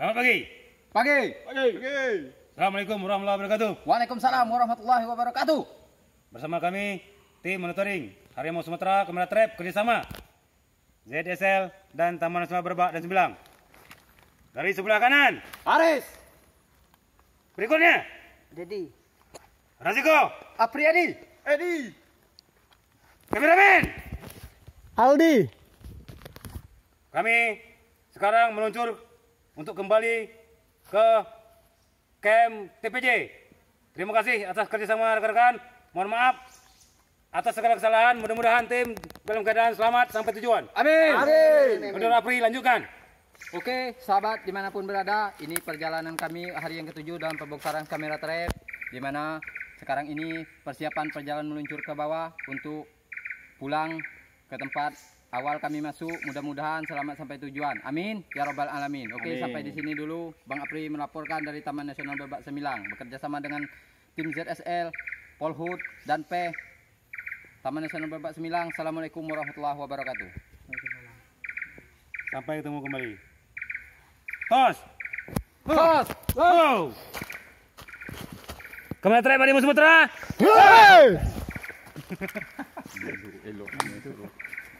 Selamat pagi. Pagi. Pagi. Pagi. Assalamualaikum warahmatullahi wabarakatuh. Waalaikumsalam warahmatullahi wabarakatuh. Bersama kami tim monitoring Harimau Sumatera Kamera Trap kerjasama ZSL dan Taman Nasional Berbak dan Sembilang. Dari sebelah kanan. Aris. Berikutnya. Dedi. Raziko. Apriyadi. Edi. Kameramen. Aldi. Kami sekarang meluncur untuk kembali ke camp TPJ. Terima kasih atas kerjasama rekan-rekan. Mohon maaf atas segala kesalahan. Mudah-mudahan tim dalam keadaan selamat sampai tujuan. Amin. Amin. Amin. Apri lanjutkan. Oke, sahabat dimanapun berada, ini perjalanan kami hari yang ketujuh dalam pembongkaran kamera trap, di mana sekarang ini persiapan perjalanan meluncur ke bawah untuk pulang ke tempat awal kami masuk mudah-mudahan selamat sampai tujuan amin ya robbal alamin oke amin. sampai di sini dulu Bang Apri melaporkan dari Taman Nasional Bebak Semilang bekerja sama dengan tim ZSL Polhut dan P Taman Nasional Bebak Semilang Assalamualaikum warahmatullahi wabarakatuh sampai ketemu kembali tos tos wow kembali terakhir pada musuh Hey!